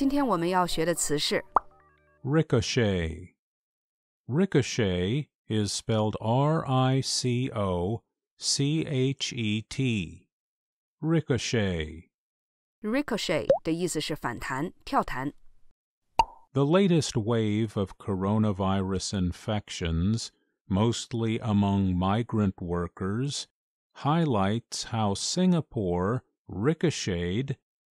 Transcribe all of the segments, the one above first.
今天我们要学的词是 ricochet. Ricochet is spelled R I C O C H E T. Ricochet. Ricochet 的意思是反弹、跳弹。The latest wave of coronavirus infections, mostly among migrant workers, highlights how Singapore ricocheted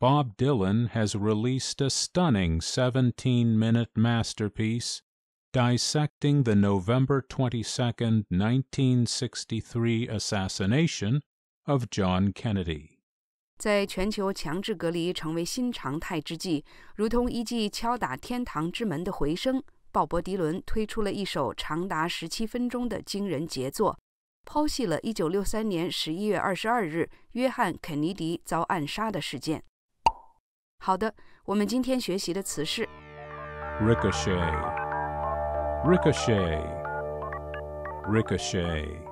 Bob Dylan has released a stunning 17 minute masterpiece dissecting the November 22, 1963 assassination of John Kennedy. 在全球强制隔离成为新常态之际，如同一记敲打天堂之门的回声，鲍勃·迪伦推出了一首长达十七分钟的惊人杰作，剖析了1963年11月22日约翰·肯尼迪遭暗杀的事件。好的，我们今天学习的词是 ricochet，ricochet，ricochet。